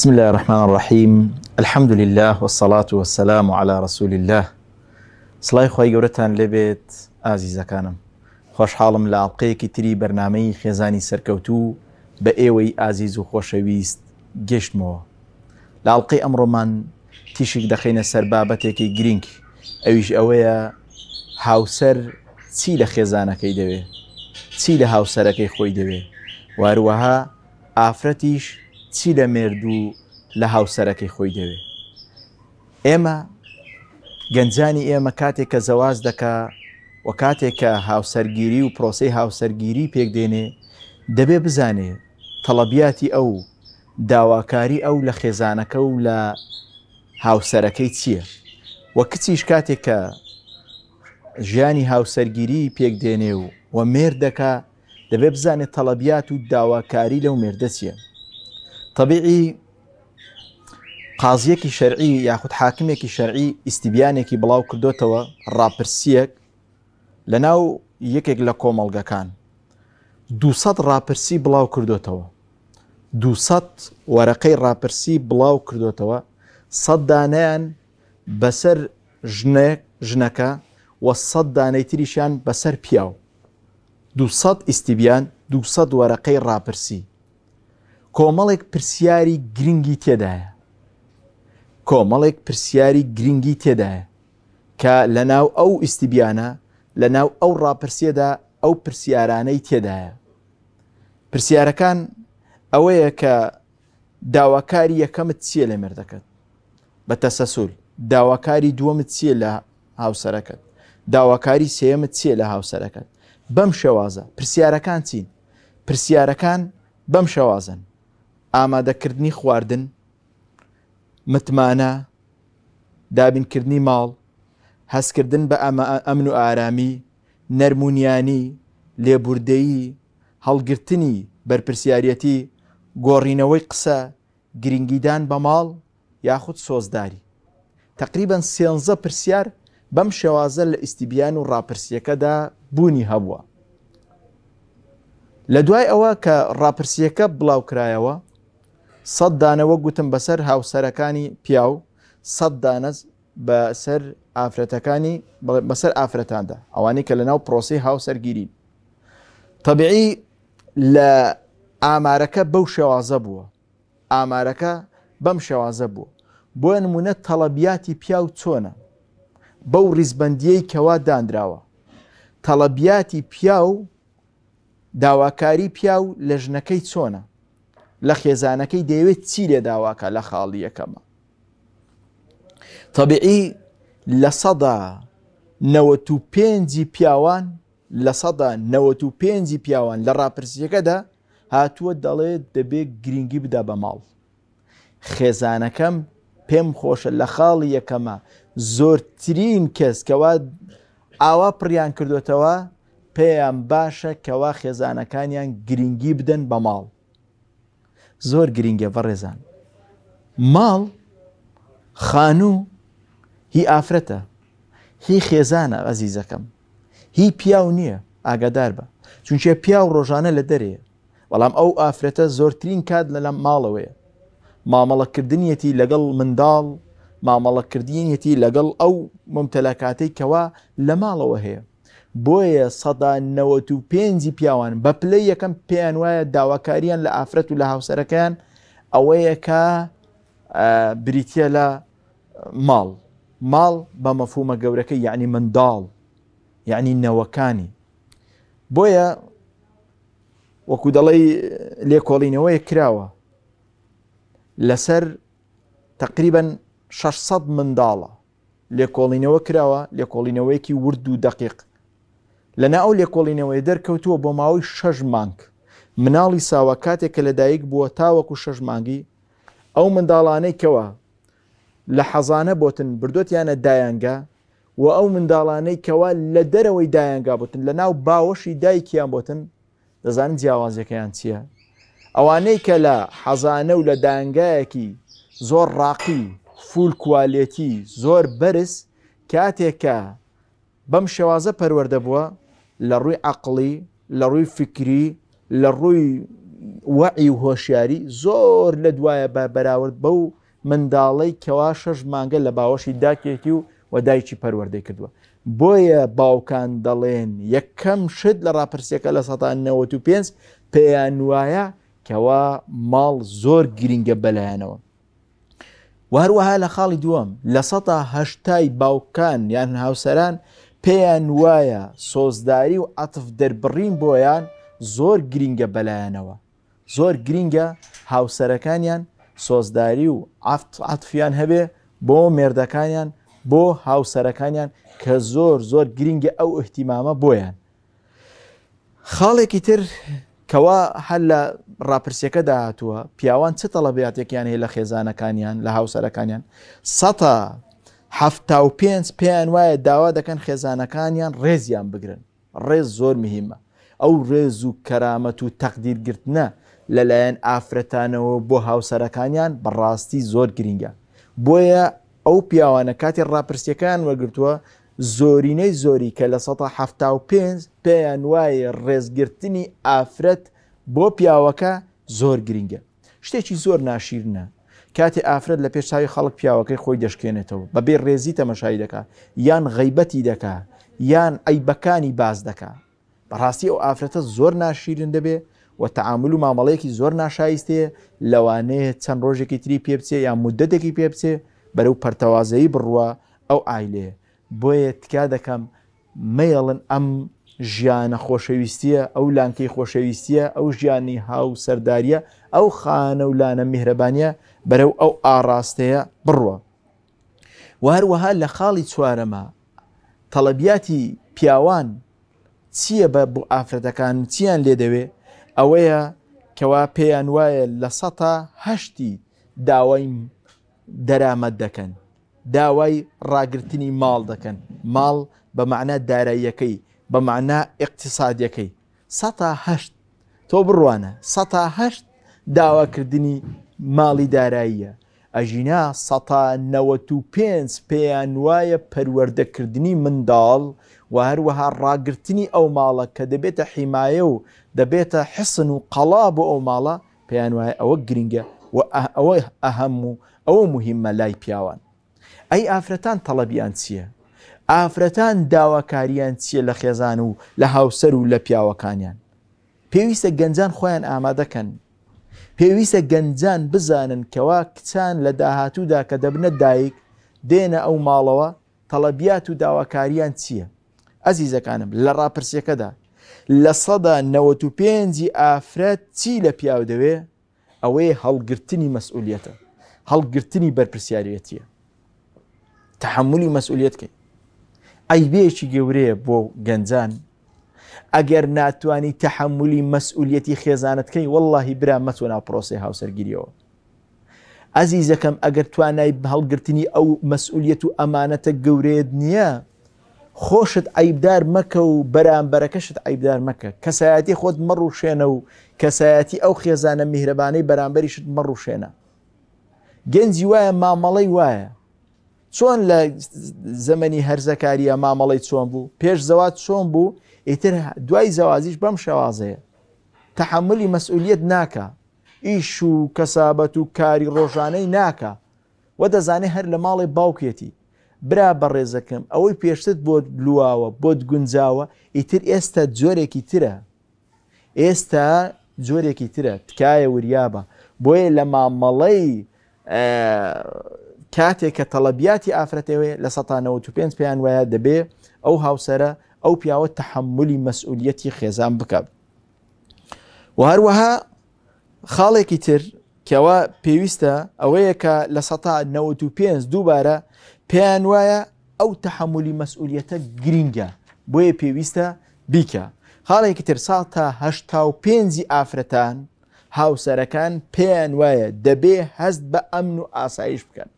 بسم الله الرحمن الرحيم الحمد لله والصلاة والسلام على رسول الله سڵی خۆی گەورەتان لەبێت ئازیزەکانم خۆشحاڵم لە ئاڵلقەیەکی تری بەرنمەی خێزانی سەرکەوتوو بە ئێوەی ئازیز و خۆشەویست گەشتمەوە لە ئاڵلقی ئەمڕۆمان تیشک دەخینە سەر بابەتێکی گرنگ ئەویش ئەوەیە هاوسەر چی لە خێزانەکەی دەوێ چی لە هاوسەرەکەی خۆی دەوێ واروەها ئافرەتیش چی لە مرد و لە هاوسەرەکەی خۆی دەوێ ئێمە گەنجانی ئێمە کاتێک کە زەواز دەکا و کاتێک کە هاوسەرگیری و پرۆسی هاوسەرگیری پێک دێنێ دەبێ بزانێ تەڵەبیاتی ئەو داواکاری ئەو لە خێزانەکە و لە هاوسەرەکەی چییە وە کچیش کاتێک کە ژیانی هاوسەرگیری پێک دێنێ و وە مێردەکە دەبێ بزانێت تەڵەبیات و داواکاری لەو مێردە چیە طبیعی قازیەکی شەرعی یاخود حاکمێکی شەرعی ئیسیبیانێکی بڵاو کردوتەوە ڕاپرسیەک لە ناو یەکێک لە کۆمەڵگەکان 200 ڕاپرسی بڵاو کردوتەوە 200 وەرەقەی ڕاپرسی بڵاو کردوتەوە سەد دانیان بەسەر ژنێک ژنەکە و سەد دانەی تریشیان بەسەر پیاو 200 ئیسیبیان 200 وەرەقەی ڕاپرسی کۆمەڵێک پرسیاری گرنگی تێدایە کۆمەڵێک پرسیاری گرنگی تێدایە کە لە ناو ئەو ئیسیبیانە لە ناو ئەو ڕاپرسیەدا ئەو پرسیارانەی تێدایە پرسیارەکان ئەوەیە کە داواکاری یەکەمت چییە لە مردەکەت بە تەسەسول داواکاری دووەمت چییە لە هاوسەرەکەت داواکاری سێمت چییە لە هاوسەرەکەت بەم شێوازە پرسیارەکان چین پرسیارەکان بەم شێوازن ئامادەکردنی خواردن متمانە دابینکردنی ماڵ هەستکردن بە ئەمن و ئارامی نەرمونیانی لێبوردەیی هەڵگرتنی بەرپرسیارەتی گۆڕینەوەی قسە گرنگیدان بە ماڵ یاخود سۆزداری تقریبان سێنزە پرسیار بەم شێوازە لە ئیسیبیان و ڕاپرسیەکەدا بوونی هەبووە لە دوای ئەوە کە ڕاپرسیەکە بڵاوکرایەوە سەد دانەوە گوتم بەسەر هاوسەرەکانی پیا و سەد دانەز بەسەر ئافرەتەکانی بەسەر ئافرەتاندا ئەوانی کە لەناو پرۆسی هاوسەرگیرین تەبیعی لە ئامارەکە بەو شێوازە بووە ئامارەکە بەم شێوازە بووە بۆە نمونە تەڵەبیاتی پیا و چۆنە بەو ریزبندیەی کەوا دانراوە تەڵەبیاتی پیا و داواکاری پیا و لە ژنەکەی چۆنە لە خێزانەکەی دەیەوێت چی لێداواکە لە خاڵی یەکەمە طبیعی لە سەدا نەوەت و پێنجی پیاوان لە سەدا نەوەت و پێنجی پیاوان لە ڕاپرسیەکەدا هاتووە دەڵێت دەبێت گرنگی بدا بە ماڵ خێزانەکەم پێم خۆشە لە خاڵی یەکەمە زۆرترین کەس کەوا ئاوا پڕیان کردوێتەوە پێیان باشە کەوا خێزانەکانیان گرنگی بدەن بە ماڵ زۆر گرنگگە بەڕێزان ماڵ خانوو هی ئافرەتە هی خێزانە ئەزیزەکەم هی پیاو نییە ئاگادار بە چونچە پیا و ڕۆژانە لە دەرێ بەڵام ئەو ئافرەتە زۆرترین کات لە لەم ماڵەوەیە مامەڵەکردنیەتی لەگەڵ منداڵ مامەڵەکردینەتی لەگەڵ ئەو ممتەلاکاتەی کەوا لە ماڵەوە هەیە بۆیە سەدا نەوەت و پێنجی پیاوان بە پلەی یەکەم پێیان وایە داواکاریان لە ئافرەت و لە هاوسەرەکەیان ئەوەیەکە بریتە لە ماڵ ماڵ بە مەفومە گەورەکە یعنی منداڵ یعنی نەوەکانی بۆیە وەکو دەڵی لێکۆڵینەوەی کراوە لەسەر تقریبا 600 منداڵە لێکۆڵینەوە کراوە لێکۆڵینەوەیکی ورد و دقیق لە ناو لێکۆڵینەوەی دەرکەوتووە بۆ ماوەی شەژ مانگ مناڵی ساوە کاتێک کە لەدایک بووە تاوەکو شەژ مانگی ئەو منداڵانەی کەوە لە حەزانە بۆتن بردوتیانە دایانگە و ئەو منداڵانەی کەوا لە دەرەوەی دایانگا بتن لە ناو باوەشی دایکیان بتن دەزانن جیاوازەکەیان چییە؟ ئەوانەی کە لە حەزانە و لە دانگایەکی زۆر ڕاقی فول کوالێتی زۆر بەرز کاتێکە بەم شێوازە پەروەەردەبووە لە ڕووی عقلی لە ڕووی فکری لە ڕووی وەعی و هۆشیاری زۆر لە دوایە بە بەراورد بەو منداڵی کەوا شەش مانگە لە باوەشی داکێکی و و دایکی پەروەەردەی کردووە بۆیە باوکان دەڵێن یەکەم شت لە راپرسەکە لە 1995 پێیان وایە کەوا ماڵ زۆر گرینگە بەلایەنەوە وهروەها لە خاڵی دووەم لە سەهشتای باوکان یان هاوسەران پێیان وایە سۆزداری و عتف دەربڕین بۆیان زۆر گرینگە بەلایەنەوە زۆر گرینگە هاوسەرەکانیان سۆزداری و عاتفیان هەبێ بۆ مێردەکانیان بۆ هاوسەرەکانیان کە زۆر زۆر گرینگە ئەو احتیمامە بۆیان خاڵێکی تر کەوا هەل لە ڕاپرسەکە داهاتووە پیاوان چ تەڵەبیاتێکیان هەیە لە خێزانەکانیان لە هاوسەرەکانیان سەتا هەفتا و پێنج پێیان وایە داوا دەکەن خێزانەکانیان ڕێزیان بگرن ڕێز زۆر مهمە ئەو ڕێز و کەرامەت و تەقدیرگرتنە لەلایەن ئافرەتانەوە بۆ هاوسەرەکانیان بەڕاستی زۆر گرینگە بۆیە ئەو پیاوانە کاتی ڕاپرسیەکان وەگرتووە زۆرینەی زۆری کە لە 1970 پێیان وایە ڕێزگرتنی ئافرەت بۆ پیاوەکە زۆر گرینگە شتێکی زۆر ناشیرنە کاتی ئافرەت لە پێشتاوی خەڵک پیاوەکەی خۆی دەشکێنێتەوە بەبێ ڕێزی تەمەشایی دەکا یان غیبەتی دەکا یان ئەیبەکانی باز دەکا بەڕاستی ئەو ئافرەتە زۆر ناشیرن دەبێ و تەعامل و مامەڵەیەکی زۆر ناشایستێ لەوانەیە چەند ڕۆژێکی تری پێبچێ یان مدەتێکی پێبچێ بەرەو پەرتەوازایی بڕوە ئەو ئایلێ بۆیە تکا دەکەم مەڵن ئەم ژیانە خۆشەویستیە ئەو لانکەی خۆشەویستیە ئەو ژیانی هاو سەرداریە ئەو خانە و لانە میهرەبانیە بەرەو ئەو ئاراستەیە بڕوە. وهروەها لە خاڵی چوارەمە تەڵەبیاتی پیاوان چییە بە بۆ ئافرەتەکان چیان لێ دەوێ ئەوەیە کەوا پێیان وایە لە سەهشتی داوای دەرامەت دەکەن داوای ڕاگررتنی ماڵ دەکەن ماڵ بە معنە داراییەکەی بە معنا اقتصادیەکەی سەه تۆ بڕوانە سەه داواکردنی ماڵی داراییە ئەژینا پێ پێیان وایە پەروەردەکردنی منداڵ و هەروەها ڕاگررتنی ئەو ماڵە کە دەبێتە حیمایە و دەبێتە حسن و قەڵا بۆ ئەو ماڵە پێیان وایە ئەوە گرنگە و ئەوە ئەهەم و ئەوە مهمە لای پیاوان ئەی ئافرەتان تەڵەبیان چییە ئافرەتان داواکاریان چییە لە خێزان و لە هاوسەر و لە پیاوەکانیان پێویستە گەنجان خۆیان ئامادەکەن پێویستە گەنجان بزانن کەوا کچان لە داهاتوودا کە دەبنە دایک دێنە ئەو ماڵەوە تەڵەبیات و داواکاریان چییە ئەزیزەکانم لە ڕاپرسەکەدا لە سەدا 95 ئافرەت چی لە پیاو دەوێ ئەوەیە هەڵگرتنی مەسئولەتە هەڵگرتنی بەرپسیارەتیە تحملی مەسئولەتکەی ئەیبێکی گەورەیە بۆ گەنجان ئەگەر ناتوانانی تەحملی مەسئولەتی خێزانەتکەی واللهی برا مەتوە ناپۆسی هاوسەرگیریەوە ئەزیزەکەم ئەگەر توانای هەڵگرتنی ئەو مەسئولەت و ئەمانەتە گەورێت نییە خۆشت ئەیبدار مەکە و بەرامبەرەکەشت ئەیبدار مەکە کەسایەتی خۆت مەڕوشێنە و کەسایەتی ئەو خێزانە میهرەبانەی بەرامبەریشت مەڕوشێنە گەنجی وایە مامەڵی وایە چۆن لە زەمەنی هەرزەکاریە مامەڵی چۆن بوو پێش زەوات چۆن بوو ئیتر دوای زەوازیش بەم شێوازەیە تحملی مەسئولیت ناکە ئیش و کەسابەت و کاری ڕۆژانەی ناکە و دەزانێ هەر لە ماڵی باوکێتی برا بەڕێزەکەم ئەوەی پێشتت بۆت لواوە بۆت گونجاوە ئیتر ئێستا جۆرێکی ترە ئێستا جۆرێکی ترە تکایە وریابە بۆیە لە مامەڵەی کاتێک کە تەڵەبیاتی ئافرەتەوەی لە 1995 پێیان وایە دەبێ ئەو هاوسرە ئەو پیاوە تحملی مەسئولەتی خێزان بکە. و هەروەها خاڵێکی تر کەەوە پێویستە ئەوەیە کە لە 1995 دووبارە پێیان وایە ئەو تحملی مەسئولەتە گرینگە بۆیە پێویستە بیکە. خاڵێکی تر ساڵ تا پێنجی ئافرەتان هاوسەرەکان پێیان وایە دەبێ هەست بە ئەمن و ئاسایش بکەن.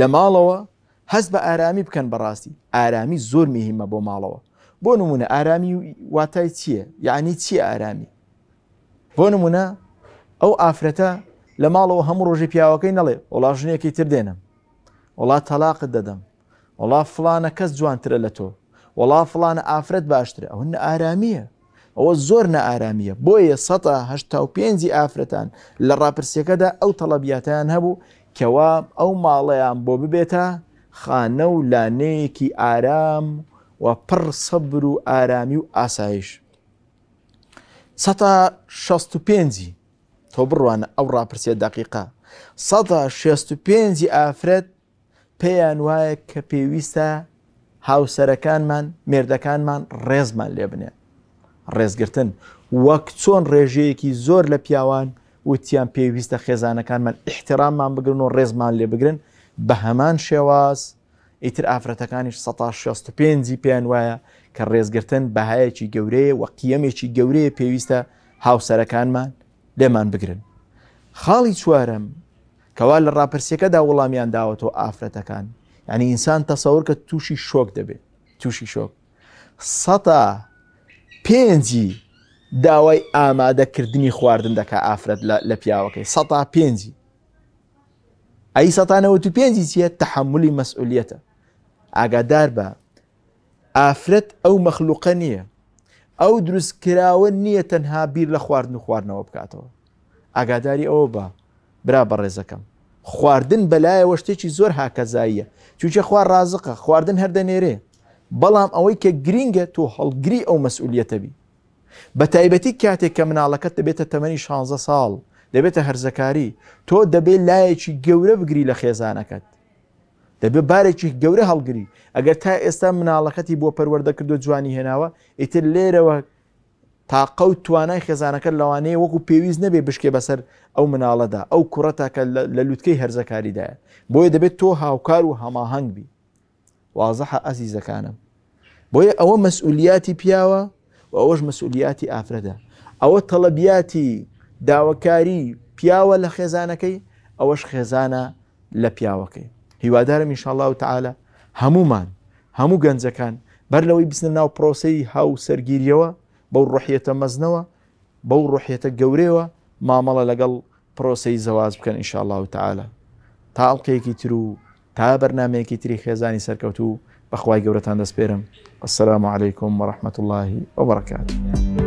لە ماڵەوە هەست بە ئارامی بکەن بەڕاستی ئارامی زۆر میهمە بۆ ماڵەوە بۆ نمونە ئارامی واتای چییە یعنی چی ئارامی بۆ نمونە ئەو ئافرەتە لە ماڵەوە هەموو ڕۆژی پیاوەکەی نەڵێ وڵا ژنیەکی تر دێنم وڵا تەلاقت دەدەم وڵا فلانە کەس جوانترە لە تۆ وڵا فلانە ئافرەت باشترە ئەو نە ئارامیە ئەوە زۆر نە ئارامیە بۆیە 1950 ئافرەتان لە ڕاپرسەکەدا ئەو تەڵەبیاتیان هەبوو کەوا ئەو ماڵەیان بۆ ببێتە خانە و لانەیەکی ئارام و پڕ سەبر و ئارامی و ئاسایش. سەتا 65 تۆ بڕوانە ئەو ڕاپرسێ دقیقا. سەدا 65 ئافرەت پێیان وایە کە پێویستە هاوسەرەکانمان مێردەکانمان ڕێزمان لێ بنێ. ڕێزگرتن وەک چۆن ڕێژەیەکی زۆر لە پیاوان وتیان پێویستە خێزانەکانمان احتراممان بگرن و ڕێزمان لێ بگرن بە هەمان شێواز ئیتر ئافرەتەکانیش 1965 پێیان وایە کە ڕێزگرتن بەهایەکی گەورەیە و قیەمێکی گەورەیە پێویستە هاوسەرەکانمان لێمان بگرن. خاڵی چوارم کەوا لە ڕاپرسیەکەدا وەڵامیان داوەتەوە ئافرەتەکان یعنی ئینسان تەسەور کە تووشی شۆک دەبێت تووشی شۆک. سەتا پێنجی داوای ئامادەکردنی خواردن دەکە ئافرەت لە پیاوەکەی سە پێنجی ئەی سەتانەوە تو پێنجی چیە تەحملی مەسئولەتە ئاگادار بە ئافرەت ئەو مەخلوقە نییە ئەو دروستکراوە نییە تەنها بیر لە خواردن و خواردنەوە بکاتەوە ئاگاداری ئەوە بە برا بە ڕێزەکەم خواردن بەلایەوە شتێکی زۆر هاکەزاییە چوچە خوار ڕازقە خواردن هەردە نێرێ بەڵام ئەوەی کە گرینگە تۆ هەڵگری ئەو مەسئولەتەبی بە تایبەتی کاتێک کە مناڵەکەت دەبێتە تەمەنی 16 ساڵ دەبێتە هەرزەکاری تۆ دەبێت لایەکی گەورە بگری لە خێزانەکەت دەبێ بارێکی گەورە هەڵگری ئەگەر تا ئێستا مناڵەکەتی بۆ پەروەەردە کردو جوانی هێناوە ئیتر لێرەوە تاقە و توانای خێزانەکە لەوانەیە وەکو پێویست نەبێ بشکێ بەسەر ئەو مناڵەدا ئەو کوڕەتاکە لە لووتکەی هەرزەکاریدایە بۆیە دەبێت تۆ هاوکار و هەماهنگ بی وازەح ئەزی زەکانم بۆیە ئەوە مەسئولیاتی پیاوە و ئەوەش مەسئولیاتی ئافرەدا ئەوە تەڵەبیاتی داواکاری پیاوە لە خێزانەکەی ئەوەش خێزانە لە پیاوەکەی هیوادارم میشاءله و تعاالە هەمومان هەموو گەنجەکان بەر لەوەی بستە ناو پرۆسی هاو سەرگیریەوە بەو ڕحیەتە مەزنەوە بەو ڕحیەتە گەورەوە مامەڵە لەگەڵ پرۆسی زەواز بکەن ئینشاءله و تعاالە تاڵکەیەکی تر و تا بەرنمەیەکی تری خێزانی سەرکەوتوو بەخوای گەورەتان دەستپێرم السلام عليكم ورحمة الله وبركاته